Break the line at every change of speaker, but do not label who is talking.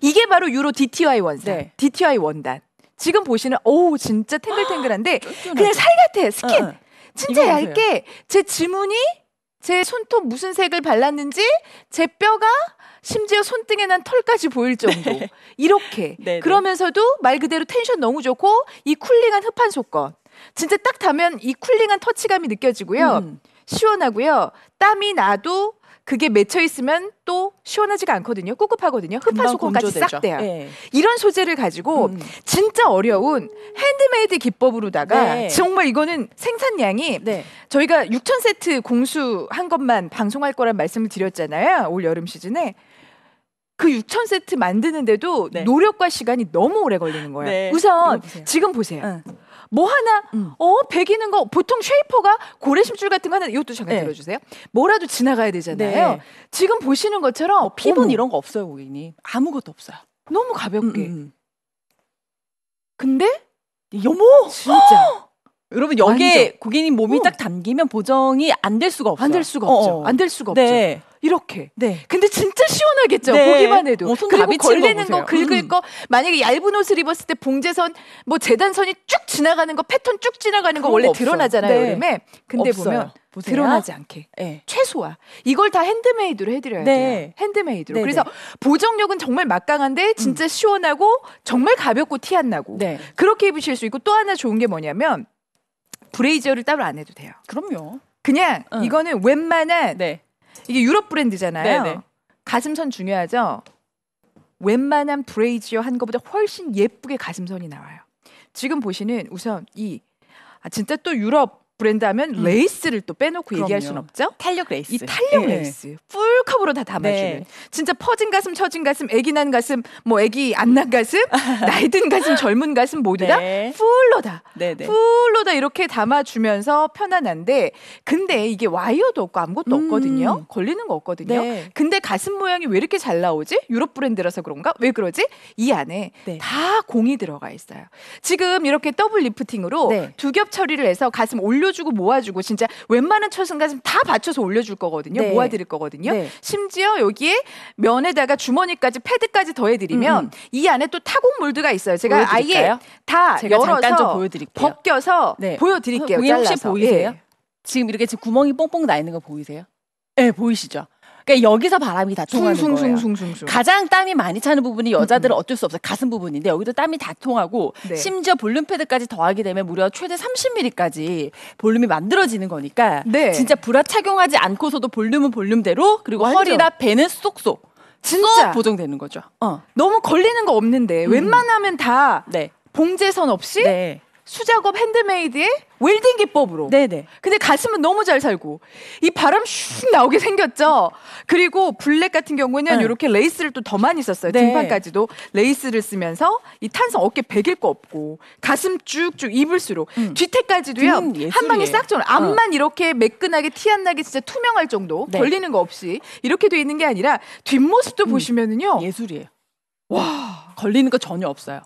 이게 바로 유로 DTY 원산, 네. DTY 원단. 지금 보시는 어우 진짜 탱글탱글한데 아, 그냥 살 같아 스킨. 어, 어. 진짜 얇게 제 지문이 제 손톱 무슨 색을 발랐는지 제 뼈가 심지어 손등에 난 털까지 보일 정도 네. 이렇게 네, 네, 그러면서도 말 그대로 텐션 너무 좋고 이 쿨링한 흡한 속건 진짜 딱 닿으면 이 쿨링한 터치감이 느껴지고요 음. 시원하고요 땀이 나도 그게 맺혀 있으면 또 시원하지가 않거든요. 꿉꿉하거든요. 흡화소공까지싹 돼요. 네. 이런 소재를 가지고 음. 진짜 어려운 핸드메이드 기법으로다가 네. 정말 이거는 생산량이 네. 저희가 6천 세트 공수한 것만 방송할 거란 말씀을 드렸잖아요. 올 여름 시즌에 그 6천 세트 만드는데도 네. 노력과 시간이 너무 오래 걸리는 거예요. 네. 우선 지금 보세요. 응. 뭐 하나 음. 어 베기는 거 보통 쉐이퍼가 고래심줄 같은 거하나 이것도 잠깐 네. 들어주세요.
뭐라도 지나가야 되잖아요. 네. 지금 보시는 것처럼 어, 뭐 피부 이런 거 없어요 고객님. 아무것도 없어요. 너무 가볍게. 음, 음. 근데 여모 진짜. 여러분 여기에 완전. 고객님 몸이 어. 딱 담기면 보정이 안 될 수가 없어요. 안 될 수가 없죠. 어, 어. 안될 수가 없죠. 네. 이렇게. 네. 근데 진짜
시원하겠죠. 네. 보기만 해도. 어, 그리고 걸리는 거, 거 긁을 음. 거 만약에 얇은 옷을 입었을 때 봉제선 뭐 재단선이 쭉 지나가는 거 패턴 쭉 지나가는 거 원래 없어. 드러나잖아요 네. 여름에. 근데 없어요. 보면 보세요. 드러나지 않게 네. 최소화 이걸 다 핸드메이드로 해드려야 네. 돼요. 핸드메이드로. 네 그래서 보정력은 정말 막강한데 진짜 음. 시원하고 정말 가볍고 티 안 나고 네. 그렇게 입으실 수 있고 또 하나 좋은 게 뭐냐면 브레이저를 따로 안 해도 돼요. 그럼요. 그냥 응. 이거는 웬만한 네. 이게 유럽 브랜드잖아요. 네네. 네. 가슴선 중요하죠. 웬만한 브레이지어 한 것보다 훨씬 예쁘게 가슴선이 나와요. 지금 보시는 우선 이 아, 진짜 또 유럽 브랜드 하면 음. 레이스를 또 빼놓고 그럼요. 얘기할 순 없죠. 탄력 레이스.
이 탄력 네. 레이스.
풀컵으로다 담아주는. 네. 진짜 퍼진 가슴, 처진 가슴, 애기 난 가슴, 뭐 애기 안 난 가슴, 나이 든 가슴, 젊은 가슴 모두 다 네. 풀로 다. 네, 네. 풀로 다 이렇게 담아주면서 편안한데 근데 이게 와이어도 없고 아무것도 음. 없거든요. 걸리는 거 없거든요. 근데 가슴 모양이 왜 이렇게 잘 나오지? 유럽 브랜드라서 그런가? 왜 그러지? 이 안에 다 공이 들어가 있어요. 지금 이렇게 더블 리프팅으로 두 겹 처리를 해서 가슴 올려 얹어주고 모아주고 진짜 웬만한 철승까지 다 받쳐서 올려줄 거거든요. 네. 모아드릴 거거든요. 네. 심지어 여기에 면에다가 주머니까지 패드까지 더해드리면 음.
이 안에 또타국물드가 있어요. 제가 보여드릴까요? 아예 다 제가 열어서 보여드릴게요. 벗겨서 네. 보여드릴게요. 혹시 보이세요? 예. 지금 이렇게 지금 구멍이 뽕뽕 나 있는 거 보이세요? 예, 네, 보이시죠? 그러니까 여기서 바람이 다 통하는 거예요. 숭숭숭 가장 땀이 많이 차는 부분이 여자들은 음. 어쩔 수 없어요. 가슴 부분인데 여기도 땀이 다 통하고 네. 심지어 볼륨 패드까지 더하게 되면 무려 최대 30mm까지 볼륨이 만들어지는 거니까 네. 진짜 브라 착용하지 않고서도 볼륨은 볼륨대로 그리고 완전. 허리나 배는 쏙쏙 진짜 보정되는 거죠. 어. 너무 걸리는 거 없는데 음. 웬만하면 다 네. 봉제선 없이 네. 수작업
핸드메이드의 웰딩 기법으로. 네네. 근데 가슴은 너무 잘 살고 이 바람 슉 나오게 생겼죠. 그리고 블랙 같은 경우에는 네. 이렇게 레이스를 또 더 많이 썼어요. 네. 등판까지도 레이스를 쓰면서 이 탄성 어깨 베길 거 없고 가슴 쭉쭉 입을수록 음. 뒤태까지도요 한 방에 싹 전. 앞만 어. 이렇게 매끈하게 티 안 나게 진짜 투명할 정도 네. 걸리는 거 없이 이렇게 돼 있는 게 아니라 뒷모습도 음. 보시면은요 예술이에요. 와 걸리는 거 전혀 없어요.